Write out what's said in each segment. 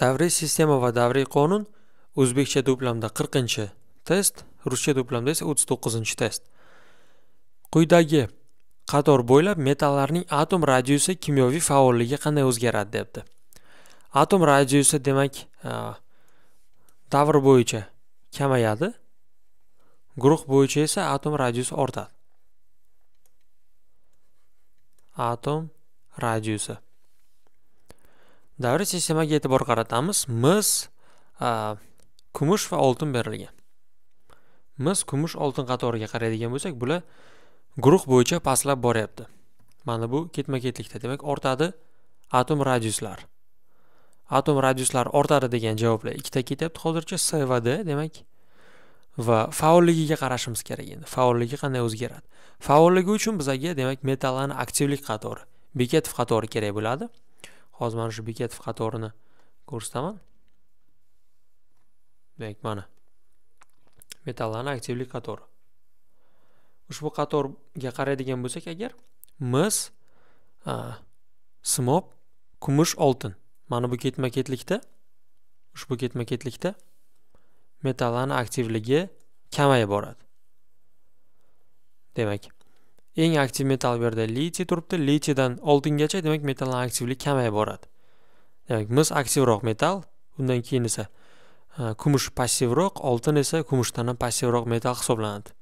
davriy sistema va davriy qonun o'zbekcha to'plamda 40 test ruscha to'plamda esa 39 test quyidagi qator bo'ylab metallarning atom radiusi kimyoviy faolligi qanday o'zgaradi debdi atom radiusi demak e, davr bo'yicha kamayadi guruh bo'yicha esa atom radiusi ortadi atom radiusi davriy sistemaga e'tibor qaratamiz mis kumush va oltin berilgan mis kumush oltin qatoriga qaraydigan bo'lsak bular guruh bo'yicha pastlab boryapti mana bu ketma ketlikda demak ortadi atom radiuslar atom radiuslar ortadi degan javoblar ikkita ketyapti hozircha s va d demak va faolligiga qarashimiz kerak endi faolligi qanday o'zgaradi faolligi uchun bizga demak metallarni aktivlik qatori bekatov qatori kerak bo'ladi hozir mana shu bekatov qatorini ko'rsataman demak mana metallarni aktivlik qatori ushbu qatorga qaraydigan bo'lsak agar mis simob kumush oltin mana bu ketma ketlikda ushbu ketma ketlikda metallarni aktivligi kamayib boradi demak eng aktiv metal bu yerda litiy turibdi litiydan oltingacha demak metallarni aktivligi kamayib boradi demak mis aktivroq metal undan keyin esa e, kumush passivroq oltin esa kumushdan ham passivroq metal hisoblanadi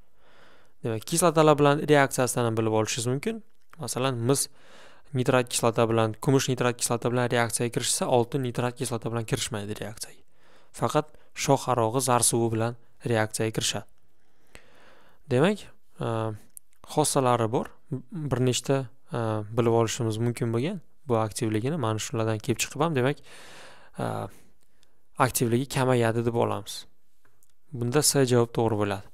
demak kislotalar bilan reaksiyasidan ham bilib olishingiz mumkin masalan mis nitrat kislota bilan kumush nitrat kislota bilan reaksiyaga kirishsa oltin nitrat kislota bilan kirishmaydi reaksiyaga faqat shoh arog'i zar suvi bilan reaksiyaga kirishadi demak e, xossalari bor bir nechta e, bilib olishimiz mumkin bo'lgan bu aktivligini mana shulardan kelib chiqib ham demak e, aktivligi kamayadi deb olamiz bunda s javob to'g'ri bo'ladi